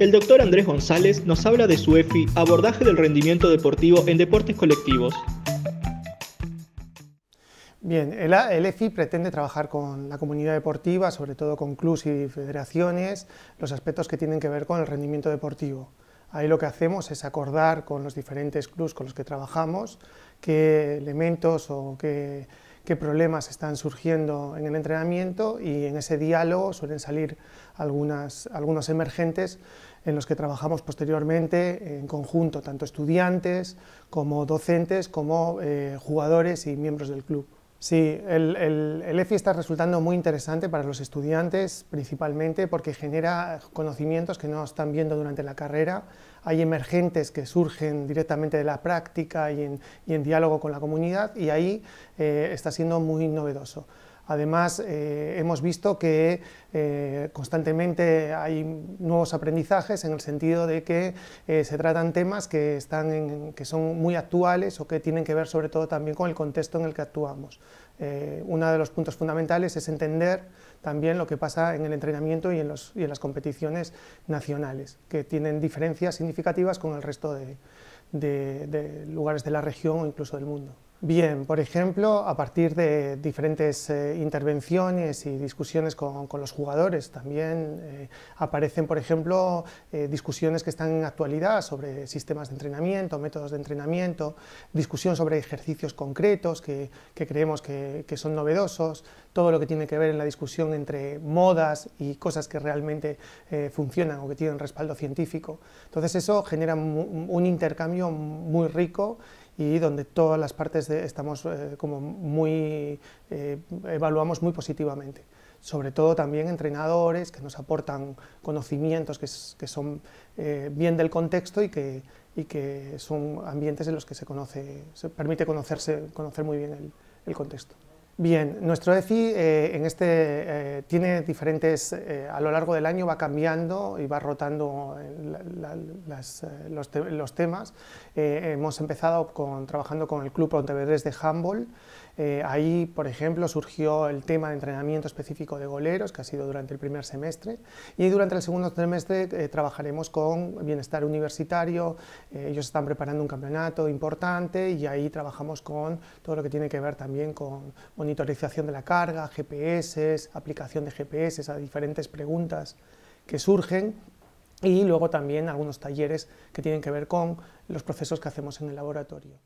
el doctor Andrés González nos habla de su EFI, abordaje del rendimiento deportivo en deportes colectivos. Bien, el, EFI pretende trabajar con la comunidad deportiva, sobre todo con clubes y federaciones, los aspectos que tienen que ver con el rendimiento deportivo. Ahí lo que hacemos es acordar con los diferentes clubes con los que trabajamos qué elementos o qué qué problemas están surgiendo en el entrenamiento y en ese diálogo suelen salir algunas, algunos emergentes en los que trabajamos posteriormente en conjunto, tanto estudiantes como docentes, como eh, jugadores y miembros del club. Sí, el, EFI está resultando muy interesante para los estudiantes, principalmente porque genera conocimientos que no están viendo durante la carrera. Hay emergentes que surgen directamente de la práctica y en, diálogo con la comunidad y ahí eh, está siendo muy novedoso. Además, eh, hemos visto que eh, constantemente hay nuevos aprendizajes en el sentido de que eh, se tratan temas que, están que son muy actuales o que tienen que ver sobre todo también con el contexto en el que actuamos. uno de los puntos fundamentales es entender también lo que pasa en el entrenamiento y en, las competiciones nacionales, que tienen diferencias significativas con el resto de lugares de la región o incluso del mundo. Bien, por ejemplo, a partir de diferentes eh, intervenciones y discusiones con, los jugadores, también eh, aparecen, por ejemplo, eh, discusiones que están en actualidad sobre sistemas de entrenamiento, métodos de entrenamiento, discusión sobre ejercicios concretos que, creemos que, que, son novedosos, todo lo que tiene que ver en la discusión entre modas y cosas que realmente funcionan o que tienen respaldo científico. Entonces eso genera un intercambio muy rico y donde todas las partes estamos eh, como muy, eh, evaluamos muy positivamente. Sobre todo también entrenadores que nos aportan conocimientos que, son eh, bien del contexto y que, son ambientes en los que se, conoce, se permite conocer muy bien el contexto. Bien, nuestro EFI eh, en este, eh, tiene diferentes, eh, a lo largo del año va cambiando y va rotando los, temas. hemos empezado con, trabajando con el Club Pontevedrés de Handball. ahí, por ejemplo, surgió el tema de entrenamiento específico de goleros, que ha sido durante el primer semestre. Y durante el segundo semestre trabajaremos con bienestar universitario. ellos están preparando un campeonato importante y ahí trabajamos con todo lo que tiene que ver también con, con monitorización de la carga, GPS, aplicación de GPS a diferentes preguntas que surgen y luego también algunos talleres que tienen que ver con los procesos que hacemos en el laboratorio.